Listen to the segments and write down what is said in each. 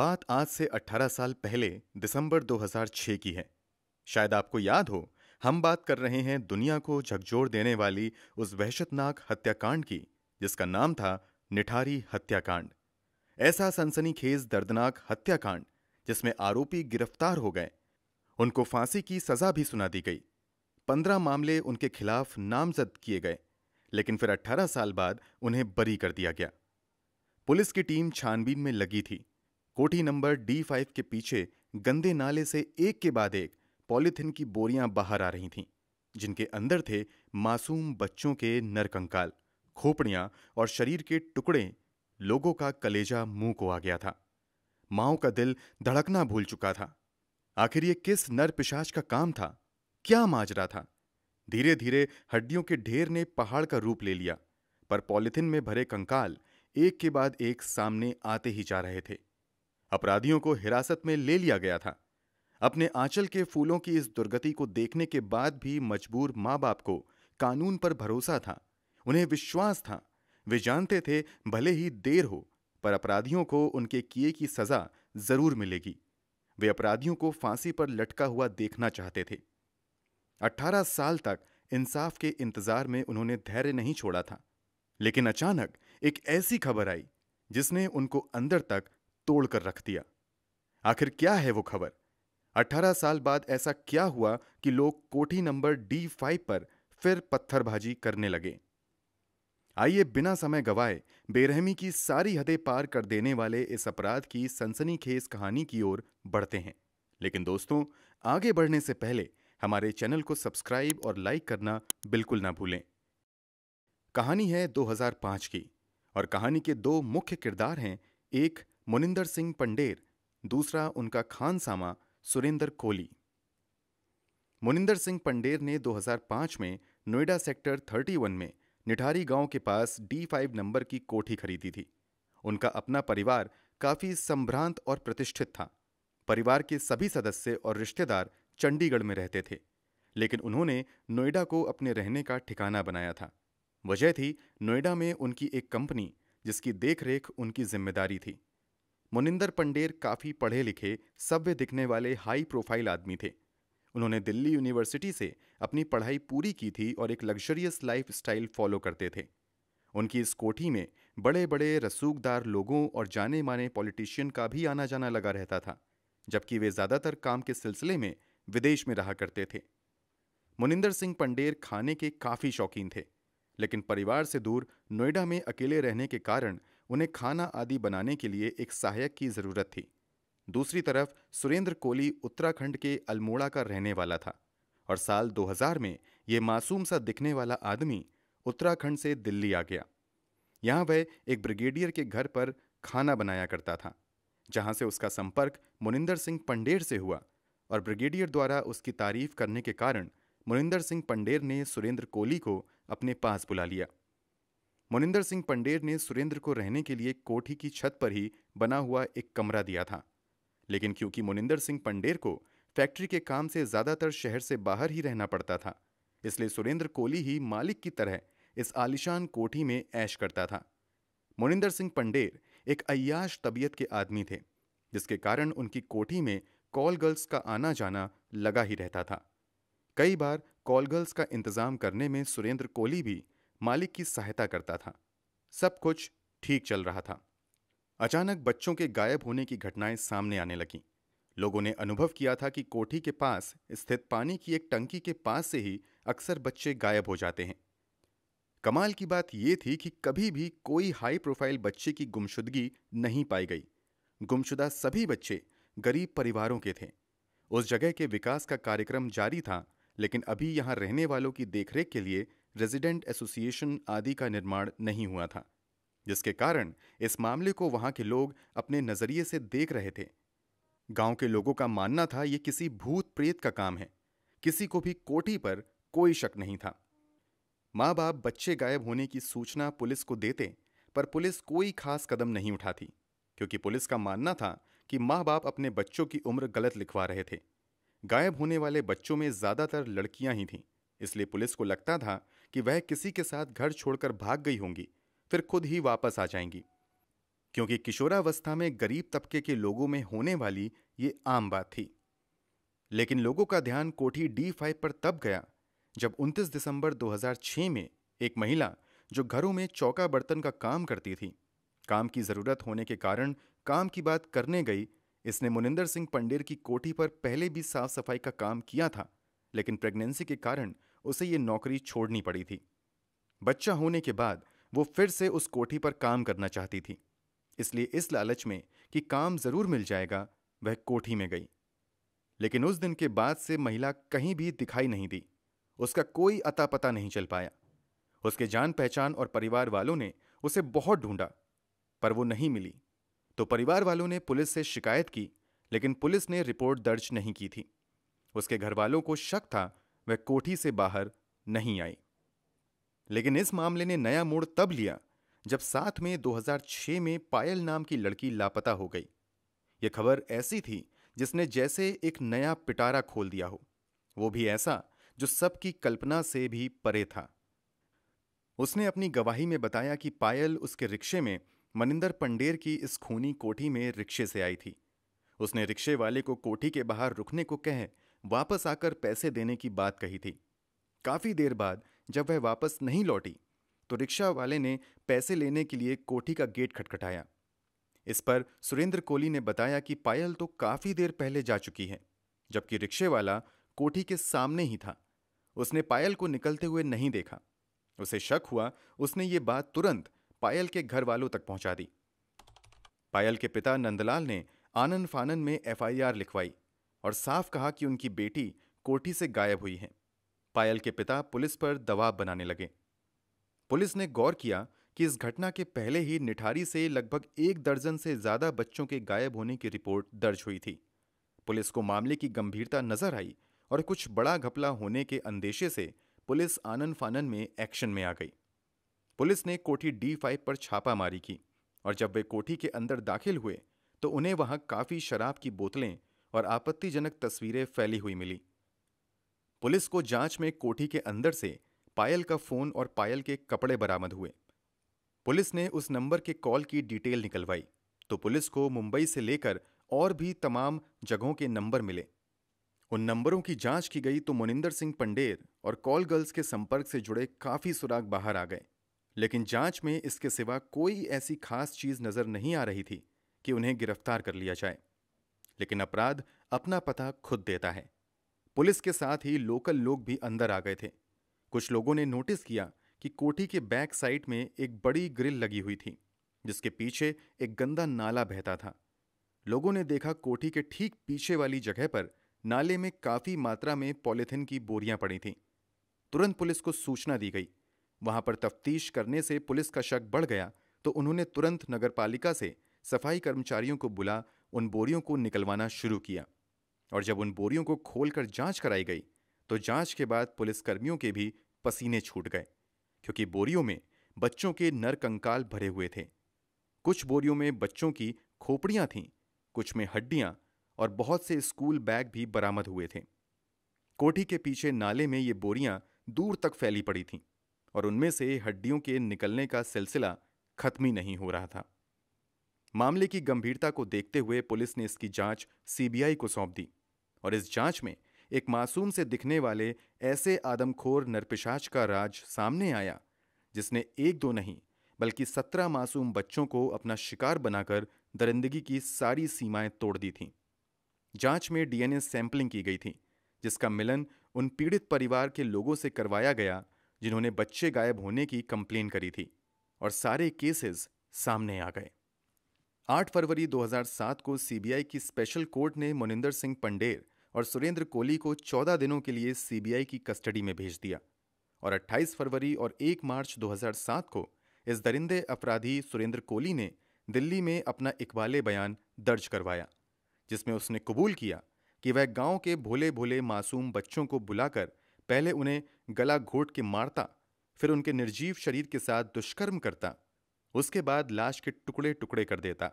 बात आज से 18 साल पहले दिसंबर 2006 की है शायद आपको याद हो हम बात कर रहे हैं दुनिया को झकझोर देने वाली उस वहशतनाक हत्याकांड की जिसका नाम था निठारी हत्याकांड ऐसा सनसनीखेज दर्दनाक हत्याकांड जिसमें आरोपी गिरफ्तार हो गए उनको फांसी की सजा भी सुना दी गई पंद्रह मामले उनके खिलाफ नामजद किए गए लेकिन फिर अट्ठारह साल बाद उन्हें बरी कर दिया गया पुलिस की टीम छानबीन में लगी थी कोठी नंबर डी फाइव के पीछे गंदे नाले से एक के बाद एक पॉलीथिन की बोरियां बाहर आ रही थीं जिनके अंदर थे मासूम बच्चों के नरकंकाल खोपड़ियां और शरीर के टुकड़े लोगों का कलेजा मुंह को आ गया था माओ का दिल धड़कना भूल चुका था आखिर ये किस नर पिशाच का काम था क्या माजरा था धीरे धीरे हड्डियों के ढेर ने पहाड़ का रूप ले लिया पर पॉलिथिन में भरे कंकाल एक के बाद एक सामने आते ही जा रहे थे अपराधियों को हिरासत में ले लिया गया था अपने आंचल के फूलों की इस दुर्गति को देखने के बाद भी मजबूर माँ बाप को कानून पर भरोसा था उन्हें विश्वास था वे जानते थे भले ही देर हो पर अपराधियों को उनके किए की सजा जरूर मिलेगी वे अपराधियों को फांसी पर लटका हुआ देखना चाहते थे 18 साल तक इंसाफ के इंतजार में उन्होंने धैर्य नहीं छोड़ा था लेकिन अचानक एक ऐसी खबर आई जिसने उनको अंदर तक तोड़ कर रख दिया आखिर क्या है वो खबर 18 साल बाद ऐसा क्या हुआ कि लोग कोठी नंबर डी फाइव पर फिर पत्थरबाजी करने लगे आइए बिना समय गवाए बेरहमी की सारी हदें पार कर देने वाले इस अपराध की सनसनीखेज कहानी की ओर बढ़ते हैं लेकिन दोस्तों आगे बढ़ने से पहले हमारे चैनल को सब्सक्राइब और लाइक करना बिल्कुल ना भूलें कहानी है 2005 की और कहानी के दो मुख्य किरदार हैं एक मुनिंदर सिंह पंडेर दूसरा उनका खान सामा सुरेंद्र कोहली मुनिंदर सिंह पंडेर ने 2005 में नोएडा सेक्टर 31 में निठारी गांव के पास D5 नंबर की कोठी खरीदी थी उनका अपना परिवार काफी संभ्रांत और प्रतिष्ठित था परिवार के सभी सदस्य और रिश्तेदार चंडीगढ़ में रहते थे लेकिन उन्होंने नोएडा को अपने रहने का ठिकाना बनाया था वजह थी नोएडा में उनकी एक कंपनी जिसकी देखरेख उनकी जिम्मेदारी थी मुनिंदर पंडेर काफ़ी पढ़े लिखे सभ्य दिखने वाले हाई प्रोफाइल आदमी थे उन्होंने दिल्ली यूनिवर्सिटी से अपनी पढ़ाई पूरी की थी और एक लग्जरियस लाइफ स्टाइल फॉलो करते थे उनकी इस कोठी में बड़े बड़े रसूखदार लोगों और जाने माने पॉलिटिशियन का भी आना जाना लगा रहता था जबकि वे ज़्यादातर काम के सिलसिले में विदेश में रहा करते थे मुनिंदर सिंह पंडेर खाने के काफ़ी शौकीन थे लेकिन परिवार से दूर नोएडा में अकेले रहने के कारण उन्हें खाना आदि बनाने के लिए एक सहायक की ज़रूरत थी दूसरी तरफ सुरेंद्र कोहली उत्तराखंड के अल्मोड़ा का रहने वाला था और साल 2000 में ये मासूम सा दिखने वाला आदमी उत्तराखंड से दिल्ली आ गया यहाँ वह एक ब्रिगेडियर के घर पर खाना बनाया करता था जहाँ से उसका संपर्क मुनिंदर सिंह पंडेर से हुआ और ब्रिगेडियर द्वारा उसकी तारीफ करने के कारण मुनिंदर सिंह पंडेर ने सुरेंद्र कोहली को अपने पास बुला लिया मुनिंदर सिंह पंडेर ने सुरेंद्र को रहने के लिए कोठी की छत पर ही बना हुआ एक कमरा दिया था लेकिन क्योंकि मुनिंदर सिंह पंडेर को फैक्ट्री के काम से ज्यादातर शहर से बाहर ही रहना पड़ता था इसलिए सुरेंद्र कोहली ही मालिक की तरह इस आलिशान कोठी में ऐश करता था मुनिंदर सिंह पंडेर एक अयाश तबीयत के आदमी थे जिसके कारण उनकी कोठी में कॉल गर्ल्स का आना जाना लगा ही रहता था कई बार कॉल गर्ल्स का इंतजाम करने में सुरेंद्र कोहली भी मालिक की सहायता करता था सब कुछ ठीक चल रहा था अचानक बच्चों के गायब होने की घटनाएं सामने आने लगीं लोगों ने अनुभव किया था कि कोठी के पास स्थित पानी की एक टंकी के पास से ही अक्सर बच्चे गायब हो जाते हैं कमाल की बात यह थी कि कभी भी कोई हाई प्रोफाइल बच्चे की गुमशुदगी नहीं पाई गई गुमशुदा सभी बच्चे गरीब परिवारों के थे उस जगह के विकास का कार्यक्रम जारी था लेकिन अभी यहाँ रहने वालों की देखरेख के लिए रेजिडेंट एसोसिएशन आदि का निर्माण नहीं हुआ था जिसके कारण इस मामले को वहां के लोग अपने नज़रिए से देख रहे थे गांव के लोगों का मानना था यह किसी भूत प्रेत का काम है किसी को भी कोठी पर कोई शक नहीं था माँ बाप बच्चे गायब होने की सूचना पुलिस को देते पर पुलिस कोई खास कदम नहीं उठाती क्योंकि पुलिस का मानना था कि माँ बाप अपने बच्चों की उम्र गलत लिखवा रहे थे गायब होने वाले बच्चों में ज़्यादातर लड़कियां ही थीं इसलिए पुलिस को लगता था कि वह किसी के साथ घर छोड़कर भाग गई होंगी फिर खुद ही वापस आ जाएंगी क्योंकि किशोरावस्था में गरीब तबके के लोगों में होने वाली ये आम बात थी लेकिन लोगों का ध्यान कोठी डी फाइव पर तब गया जब 29 दिसंबर 2006 में एक महिला जो घरों में चौका बर्तन का काम करती थी काम की जरूरत होने के कारण काम की बात करने गई इसने मुनिंदर सिंह पंडेर की कोठी पर पहले भी साफ सफाई का काम किया था लेकिन प्रेगनेंसी के कारण उसे ये नौकरी छोड़नी पड़ी थी बच्चा होने के बाद वो फिर से उस कोठी पर काम करना चाहती थी इसलिए इस लालच में कि काम जरूर मिल जाएगा वह कोठी में गई लेकिन उस दिन के बाद से महिला कहीं भी दिखाई नहीं दी उसका कोई अता पता नहीं चल पाया उसके जान पहचान और परिवार वालों ने उसे बहुत ढूंढा पर वो नहीं मिली तो परिवार वालों ने पुलिस से शिकायत की लेकिन पुलिस ने रिपोर्ट दर्ज नहीं की थी उसके घर वालों को शक था वह कोठी से बाहर नहीं आई लेकिन इस मामले ने नया मोड़ तब लिया जब साथ में 2006 में पायल नाम की लड़की लापता हो गई यह खबर ऐसी थी जिसने जैसे एक नया पिटारा खोल दिया हो वो भी ऐसा जो सबकी कल्पना से भी परे था उसने अपनी गवाही में बताया कि पायल उसके रिक्शे में मनिंदर पंडेर की इस खूनी कोठी में रिक्शे से आई थी उसने रिक्शे वाले को कोठी के बाहर रुकने को कह वापस आकर पैसे देने की बात कही थी काफ़ी देर बाद जब वह वापस नहीं लौटी तो रिक्शा वाले ने पैसे लेने के लिए कोठी का गेट खटखटाया इस पर सुरेंद्र कोहली ने बताया कि पायल तो काफ़ी देर पहले जा चुकी है जबकि रिक्शे वाला कोठी के सामने ही था उसने पायल को निकलते हुए नहीं देखा उसे शक हुआ उसने ये बात तुरंत पायल के घर वालों तक पहुंचा दी पायल के पिता नंदलाल ने आनंद फानन में एफआईआर लिखवाई और साफ कहा कि उनकी बेटी कोठी से गायब हुई है पायल के पिता पुलिस पर दबाव बनाने लगे पुलिस ने गौर किया कि इस घटना के पहले ही निठारी से लगभग एक दर्जन से ज्यादा बच्चों के गायब होने की रिपोर्ट दर्ज हुई थी पुलिस को मामले की गंभीरता नजर आई और कुछ बड़ा घपला होने के अंदेशे से पुलिस आनन फानन में एक्शन में आ गई पुलिस ने कोठी डी फाइव पर छापा मारी की और जब वे कोठी के अंदर दाखिल हुए तो उन्हें वहां काफी शराब की बोतलें और आपत्तिजनक तस्वीरें फैली हुई मिली पुलिस को जांच में कोठी के अंदर से पायल का फोन और पायल के कपड़े बरामद हुए पुलिस ने उस नंबर के कॉल की डिटेल निकलवाई तो पुलिस को मुंबई से लेकर और भी तमाम जगहों के नंबर मिले उन नंबरों की जांच की गई तो मुनिंदर सिंह पंडेर और कॉल गर्ल्स के संपर्क से जुड़े काफी सुराग बाहर आ गए लेकिन जांच में इसके सिवा कोई ऐसी खास चीज नजर नहीं आ रही थी कि उन्हें गिरफ्तार कर लिया जाए लेकिन अपराध अपना पता खुद देता है पुलिस के साथ ही लोकल लोग भी अंदर आ गए थे कुछ लोगों ने नोटिस किया कि कोठी के बैक साइड में एक बड़ी ग्रिल लगी हुई थी जिसके पीछे एक गंदा नाला बहता था लोगों ने देखा कोठी के ठीक पीछे वाली जगह पर नाले में काफी मात्रा में पॉलिथिन की बोरियां पड़ी थीं तुरंत पुलिस को सूचना दी गई वहां पर तफ्तीश करने से पुलिस का शक बढ़ गया तो उन्होंने तुरंत नगरपालिका से सफाई कर्मचारियों को बुला उन बोरियों को निकलवाना शुरू किया और जब उन बोरियों को खोलकर जांच कराई गई तो जांच के बाद पुलिसकर्मियों के भी पसीने छूट गए क्योंकि बोरियों में बच्चों के नर कंकाल भरे हुए थे कुछ बोरियों में बच्चों की खोपड़ियां थीं कुछ में हड्डियां और बहुत से स्कूल बैग भी बरामद हुए थे कोठी के पीछे नाले में ये बोरियां दूर तक फैली पड़ी थीं और उनमें से हड्डियों के निकलने का सिलसिला खत्म ही नहीं हो रहा था मामले की गंभीरता को देखते हुए पुलिस ने इसकी जांच सीबीआई को सौंप दी और इस जांच में एक मासूम से दिखने वाले ऐसे आदमखोर नरपिशाच का राज सामने आया जिसने एक दो नहीं बल्कि सत्रह मासूम बच्चों को अपना शिकार बनाकर दरिंदगी की सारी सीमाएं तोड़ दी थीं जांच में डीएनए सैंपलिंग की गई थी जिसका मिलन उन पीड़ित परिवार के लोगों से करवाया गया जिन्होंने बच्चे गायब होने की कंप्लेन करी थी और सारे केसेस सामने आ गए 8 फरवरी 2007 को सीबीआई की स्पेशल कोर्ट ने मुनिंदर सिंह पंडेर और सुरेंद्र कोहली को 14 दिनों के लिए सीबीआई की कस्टडी में भेज दिया और 28 फरवरी और 1 मार्च 2007 को इस दरिंदे अपराधी सुरेंद्र कोहली ने दिल्ली में अपना इकबाले बयान दर्ज करवाया जिसमें उसने कबूल किया कि वह गांव के भोले भोले मासूम बच्चों को बुलाकर पहले उन्हें गला घोट के मारता फिर उनके निर्जीव शरीर के साथ दुष्कर्म करता उसके बाद लाश के टुकड़े टुकड़े कर देता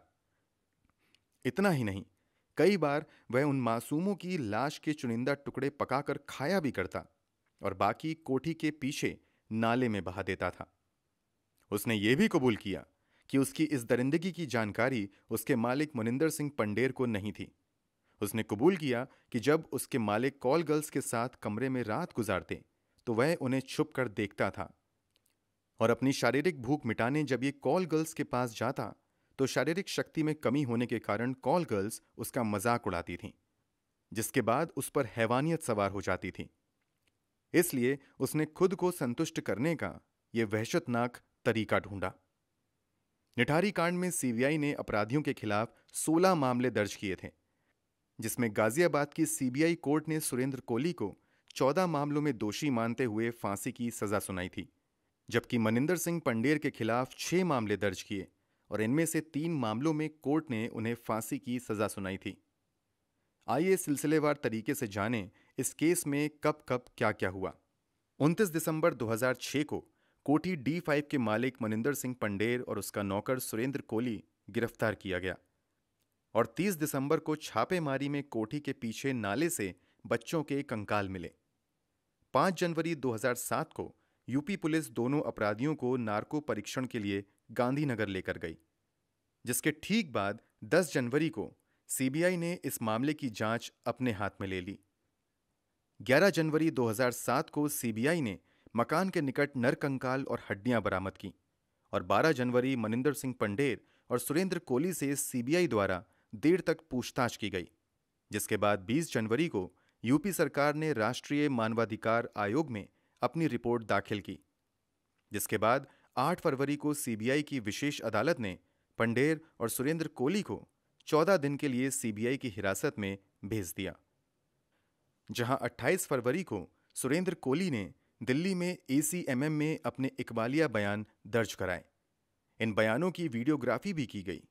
इतना ही नहीं कई बार वह उन मासूमों की लाश के चुनिंदा टुकड़े पकाकर खाया भी करता और बाकी कोठी के पीछे नाले में बहा देता था उसने यह भी कबूल किया कि उसकी इस दरिंदगी की जानकारी उसके मालिक मुनिंदर सिंह पंडेर को नहीं थी उसने कबूल किया कि जब उसके मालिक कॉल गर्ल्स के साथ कमरे में रात गुजारते तो वह उन्हें छुप कर देखता था और अपनी शारीरिक भूख मिटाने जब ये कॉल गर्ल्स के पास जाता तो शारीरिक शक्ति में कमी होने के कारण कॉल गर्ल्स उसका मजाक उड़ाती थीं जिसके बाद उस पर हैवानियत सवार हो जाती थी इसलिए उसने खुद को संतुष्ट करने का यह वहशतनाक तरीका ढूंढा निठारी कांड में सीबीआई ने अपराधियों के खिलाफ 16 मामले दर्ज किए थे जिसमें गाजियाबाद की सीबीआई कोर्ट ने सुरेंद्र कोहली को 14 मामलों में दोषी मानते हुए फांसी की सजा सुनाई थी जबकि मनिंदर सिंह पंडेर के खिलाफ छह मामले दर्ज किए और इनमें से तीन मामलों में कोर्ट ने उन्हें फांसी की सजा सुनाई थी आइए सिलसिलेवार तरीके से जानें इस केस में कब कब क्या क्या हुआ 29 दिसंबर 2006 को कोठी डी फाइव के मालिक मनिंदर सिंह पंडेर और उसका नौकर सुरेंद्र कोहली गिरफ्तार किया गया और 30 दिसंबर को छापेमारी में कोठी के पीछे नाले से बच्चों के कंकाल मिले 5 जनवरी 2007 को यूपी पुलिस दोनों अपराधियों को नार्को परीक्षण के लिए गांधीनगर लेकर गई जिसके ठीक बाद 10 जनवरी को सीबीआई ने इस मामले की जांच अपने हाथ में ले ली 11 जनवरी 2007 को सीबीआई ने मकान के निकट नरकंकाल और हड्डियां बरामद की और 12 जनवरी मनिंदर सिंह पंडेर और सुरेंद्र कोहली से सीबीआई द्वारा देर तक पूछताछ की गई जिसके बाद 20 जनवरी को यूपी सरकार ने राष्ट्रीय मानवाधिकार आयोग में अपनी रिपोर्ट दाखिल की जिसके बाद 8 फरवरी को सीबीआई की विशेष अदालत ने पंडेर और सुरेंद्र कोहली को 14 दिन के लिए सीबीआई की हिरासत में भेज दिया जहां 28 फरवरी को सुरेंद्र कोहली ने दिल्ली में एसीएमएम में अपने इकबालिया बयान दर्ज कराए इन बयानों की वीडियोग्राफी भी की गई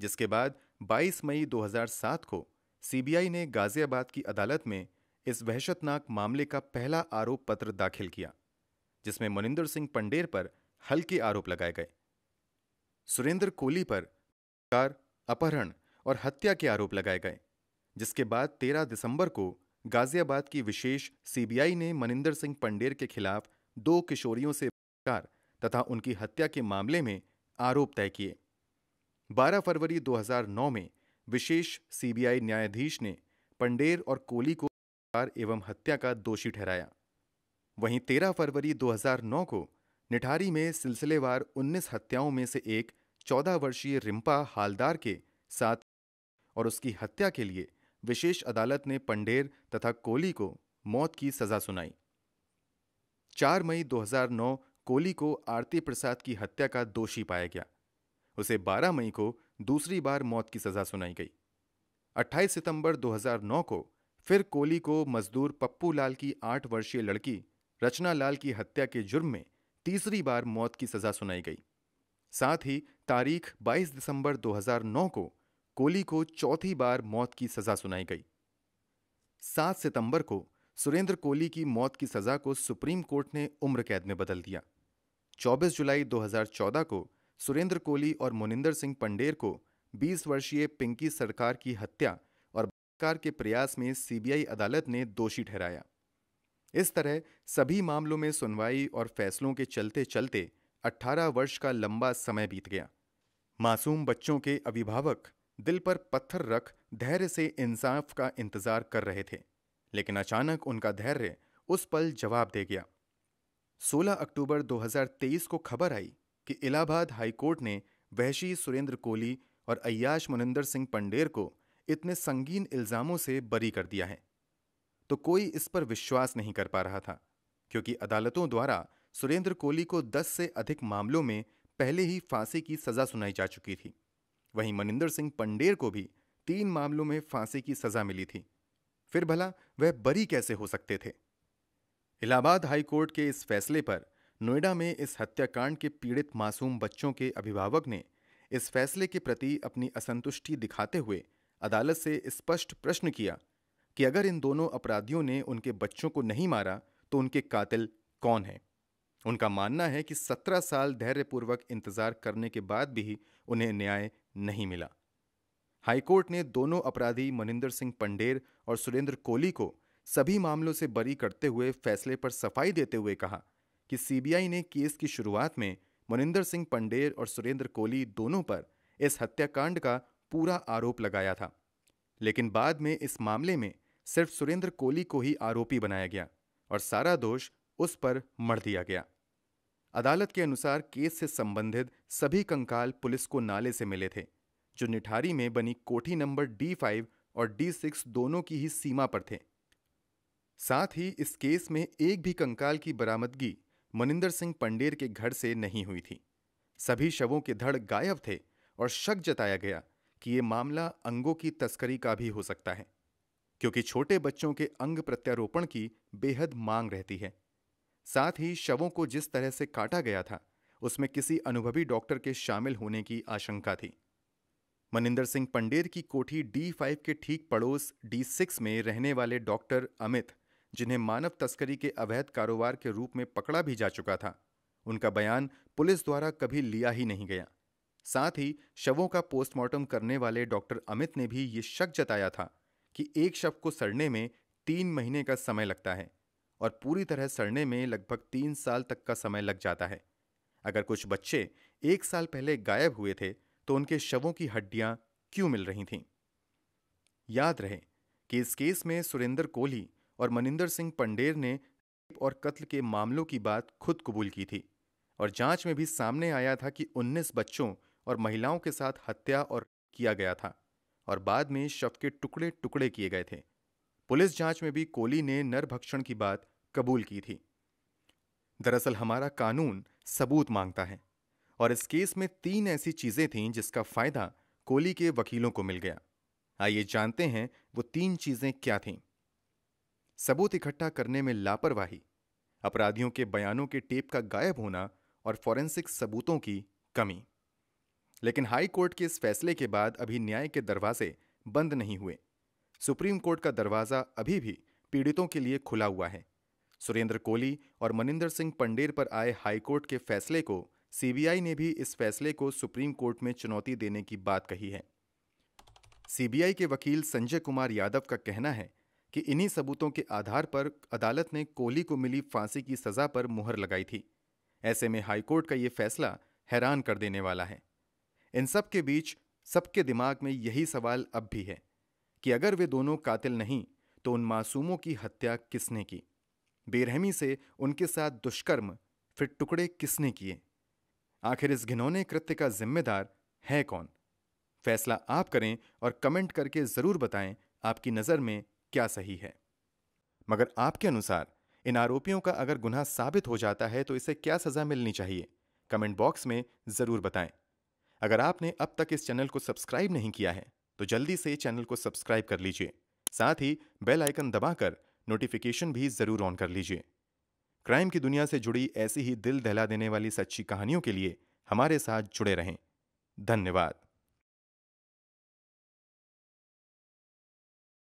जिसके बाद 22 मई 2007 को सीबीआई ने गाजियाबाद की अदालत में इस वहशतनाक मामले का पहला आरोप पत्र दाखिल किया जिसमें मनिंदर सिंह पंडेर पर हल्के आरोप लगाए गए सुरेंद्र कोहली पर कार अपहरण और हत्या के आरोप लगाए गए जिसके बाद 13 दिसंबर को गाजियाबाद की विशेष सीबीआई ने मनिंदर सिंह पंडेर के खिलाफ दो किशोरियों से बलात्कार तथा उनकी हत्या के मामले में आरोप तय किए 12 फरवरी 2009 में विशेष सीबीआई न्यायाधीश ने पंडेर और कोहली को एवं हत्या का दोषी ठहराया वहीं 13 फरवरी 2009 को निठारी में सिलसिलेवार 19 हत्याओं में से एक 14 वर्षीय रिम्पा हालदार के साथ और उसकी हत्या के लिए विशेष अदालत ने पंडेर तथा कोली को मौत की सजा सुनाई 4 मई 2009 कोली को आरती प्रसाद की हत्या का दोषी पाया गया उसे 12 मई को दूसरी बार मौत की सजा सुनाई गई 28 सितंबर 2009 को फिर कोली को मजदूर पप्पू लाल की आठ वर्षीय लड़की रचना लाल की हत्या के जुर्म में तीसरी बार मौत की सजा सुनाई गई साथ ही तारीख 22 दिसंबर 2009 को कोली को चौथी बार मौत की सजा सुनाई गई 7 सितंबर को सुरेंद्र कोहली की मौत की सजा को सुप्रीम कोर्ट ने उम्र कैद में बदल दिया 24 जुलाई 2014 को सुरेंद्र कोहली और मुनिंदर सिंह पंडेर को 20 वर्षीय पिंकी सरकार की हत्या सरकार के प्रयास में सीबीआई अदालत ने दोषी ठहराया इस तरह सभी मामलों में सुनवाई और फैसलों के चलते चलते 18 वर्ष का लंबा समय बीत गया मासूम बच्चों के अभिभावक दिल पर पत्थर रख धैर्य से इंसाफ का इंतजार कर रहे थे लेकिन अचानक उनका धैर्य उस पल जवाब दे गया 16 अक्टूबर 2023 को खबर आई कि इलाहाबाद हाईकोर्ट ने वहशी सुरेंद्र कोहली और अय्याश मुनिंदर सिंह पंडेर को इतने संगीन इल्ज़ामों से बरी कर दिया है तो कोई इस पर विश्वास नहीं कर पा रहा था क्योंकि अदालतों द्वारा सुरेंद्र कोहली को 10 से अधिक मामलों में पहले ही फांसी की सज़ा सुनाई जा चुकी थी वहीं मनिंदर सिंह पंडेर को भी तीन मामलों में फांसी की सज़ा मिली थी फिर भला वह बरी कैसे हो सकते थे इलाहाबाद हाईकोर्ट के इस फैसले पर नोएडा में इस हत्याकांड के पीड़ित मासूम बच्चों के अभिभावक ने इस फैसले के प्रति अपनी असंतुष्टि दिखाते हुए अदालत से स्पष्ट प्रश्न किया कि अगर इन दोनों अपराधियों ने उनके बच्चों को नहीं मारा तो उनके कातिल कौन है उनका मानना है कि सत्रह साल धैर्यपूर्वक इंतजार करने के बाद भी उन्हें न्याय नहीं मिला हाईकोर्ट ने दोनों अपराधी मनिंदर सिंह पंडेर और सुरेंद्र कोहली को सभी मामलों से बरी करते हुए फैसले पर सफाई देते हुए कहा कि सीबीआई ने केस की शुरुआत में मनिंदर सिंह पंडेर और सुरेंद्र कोहली दोनों पर इस हत्याकांड का पूरा आरोप लगाया था लेकिन बाद में इस मामले में सिर्फ सुरेंद्र कोहली को ही आरोपी बनाया गया और सारा दोष उस पर मर दिया गया अदालत के अनुसार केस से संबंधित सभी कंकाल पुलिस को नाले से मिले थे जो निठारी में बनी कोठी नंबर डी फाइव और डी सिक्स दोनों की ही सीमा पर थे साथ ही इस केस में एक भी कंकाल की बरामदगी मनिंदर सिंह पंडेर के घर से नहीं हुई थी सभी शवों के धड़ गायब थे और शक जताया गया कि ये मामला अंगों की तस्करी का भी हो सकता है क्योंकि छोटे बच्चों के अंग प्रत्यारोपण की बेहद मांग रहती है साथ ही शवों को जिस तरह से काटा गया था उसमें किसी अनुभवी डॉक्टर के शामिल होने की आशंका थी मनिंदर सिंह पंडेर की कोठी डी फाइव के ठीक पड़ोस डी सिक्स में रहने वाले डॉक्टर अमित जिन्हें मानव तस्करी के अवैध कारोबार के रूप में पकड़ा भी जा चुका था उनका बयान पुलिस द्वारा कभी लिया ही नहीं गया साथ ही शवों का पोस्टमार्टम करने वाले डॉक्टर अमित ने भी ये शक जताया था कि एक शव को सड़ने में तीन महीने का समय लगता है और पूरी तरह सड़ने में लगभग तीन साल तक का समय लग जाता है अगर कुछ बच्चे एक साल पहले गायब हुए थे तो उनके शवों की हड्डियां क्यों मिल रही थीं याद रहे कि इस केस में सुरेंद्र कोहली और मनिंदर सिंह पंडेर ने और कत्ल के मामलों की बात खुद कबूल की थी और जांच में भी सामने आया था कि 19 बच्चों और महिलाओं के साथ हत्या और किया गया था और बाद में शव के टुकड़े टुकड़े किए गए थे पुलिस जांच में भी कोहली ने नरभक्षण की बात कबूल की थी दरअसल हमारा कानून सबूत मांगता है और इस केस में तीन ऐसी चीजें थीं जिसका फायदा कोली के वकीलों को मिल गया आइए जानते हैं वो तीन चीजें क्या थीं सबूत इकट्ठा करने में लापरवाही अपराधियों के बयानों के टेप का गायब होना और फॉरेंसिक सबूतों की कमी लेकिन हाई कोर्ट के इस फैसले के बाद अभी न्याय के दरवाजे बंद नहीं हुए सुप्रीम कोर्ट का दरवाजा अभी भी पीड़ितों के लिए खुला हुआ है सुरेंद्र कोहली और मनिंदर सिंह पंडेर पर आए हाईकोर्ट के फैसले को सीबीआई ने भी इस फैसले को सुप्रीम कोर्ट में चुनौती देने की बात कही है सीबीआई के वकील संजय कुमार यादव का कहना है कि इन्हीं सबूतों के आधार पर अदालत ने कोहली को मिली फांसी की सजा पर मुहर लगाई थी ऐसे में हाईकोर्ट का ये फैसला हैरान कर देने वाला है इन सब के बीच सबके दिमाग में यही सवाल अब भी है कि अगर वे दोनों कातिल नहीं तो उन मासूमों की हत्या किसने की बेरहमी से उनके साथ दुष्कर्म फिर टुकड़े किसने किए आखिर इस घिनौने कृत्य का जिम्मेदार है कौन फैसला आप करें और कमेंट करके जरूर बताएं आपकी नज़र में क्या सही है मगर आपके अनुसार इन आरोपियों का अगर गुनाह साबित हो जाता है तो इसे क्या सज़ा मिलनी चाहिए कमेंट बॉक्स में ज़रूर बताएं अगर आपने अब तक इस चैनल को सब्सक्राइब नहीं किया है तो जल्दी से चैनल को सब्सक्राइब कर लीजिए साथ ही बेल आइकन दबाकर नोटिफिकेशन भी जरूर ऑन कर लीजिए क्राइम की दुनिया से जुड़ी ऐसी ही दिल दहला देने वाली सच्ची कहानियों के लिए हमारे साथ जुड़े रहें धन्यवाद